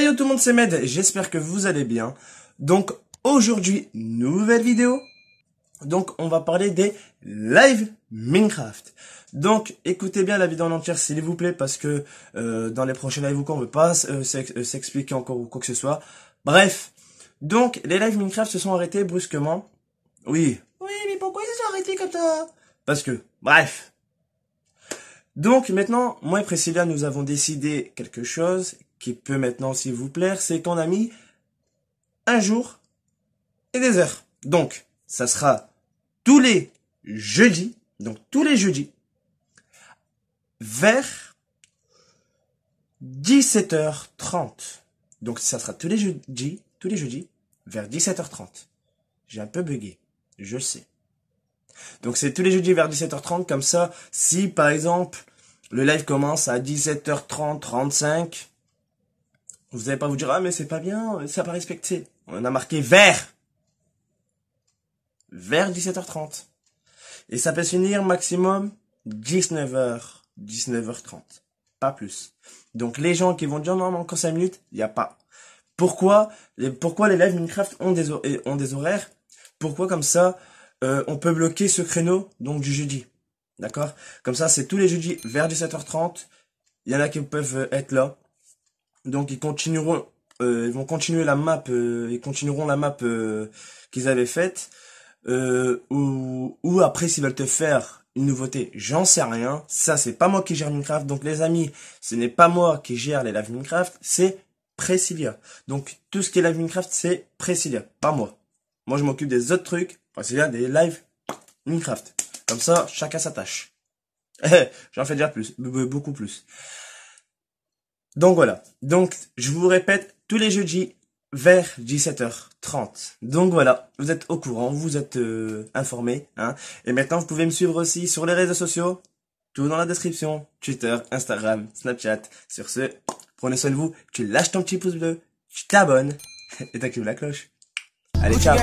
yo tout le monde, c'est Med, j'espère que vous allez bien. Donc aujourd'hui, nouvelle vidéo. Donc on va parler des live Minecraft. Donc écoutez bien la vidéo en entière s'il vous plaît parce que euh, dans les prochains live ou quoi on veut pas euh, euh, s'expliquer encore ou quoi que ce soit. Bref, donc les live Minecraft se sont arrêtés brusquement. Oui. Oui mais pourquoi ils se sont arrêtés comme ça parce que, bref. Donc maintenant, moi et Priscilla, nous avons décidé quelque chose qui peut maintenant, s'il vous plaît, c'est qu'on a mis un jour et des heures. Donc, ça sera tous les jeudis, donc tous les jeudis, vers 17h30. Donc ça sera tous les jeudis, tous les jeudis, vers 17h30. J'ai un peu bugué, je sais. Donc c'est tous les jeudis vers 17h30, comme ça, si par exemple le live commence à 17h30, 35, vous n'allez pas vous dire, ah mais c'est pas bien, ça pas respecté. On a marqué vers. Vers 17h30. Et ça peut finir maximum 19h, 19h30. Pas plus. Donc les gens qui vont dire non, encore 5 minutes, il n'y a pas. Pourquoi, pourquoi les lives Minecraft ont des, ont des horaires Pourquoi comme ça euh, on peut bloquer ce créneau donc du jeudi. D'accord Comme ça, c'est tous les jeudis vers 17h30. Il y en a qui peuvent euh, être là. Donc ils continueront, euh, ils vont continuer la map, ils continueront la map qu'ils avaient faite. ou, ou après s'ils veulent te faire une nouveauté, j'en sais rien. Ça, c'est pas moi qui gère Minecraft. Donc les amis, ce n'est pas moi qui gère les live Minecraft, c'est Précilia. Donc tout ce qui est live Minecraft, c'est Précilia. pas moi. Moi, je m'occupe des autres trucs, c'est bien des lives Minecraft. Comme ça, chacun sa tâche. J'en fais déjà plus, beaucoup plus. Donc voilà. Donc, je vous répète, tous les jeudis, vers 17h30. Donc voilà, vous êtes au courant, vous êtes informé euh, informés. Hein. Et maintenant, vous pouvez me suivre aussi sur les réseaux sociaux. Tout dans la description. Twitter, Instagram, Snapchat. Sur ce, prenez soin de vous. Tu lâches ton petit pouce bleu. Tu t'abonnes. Et t'actives la cloche. Allez, ciao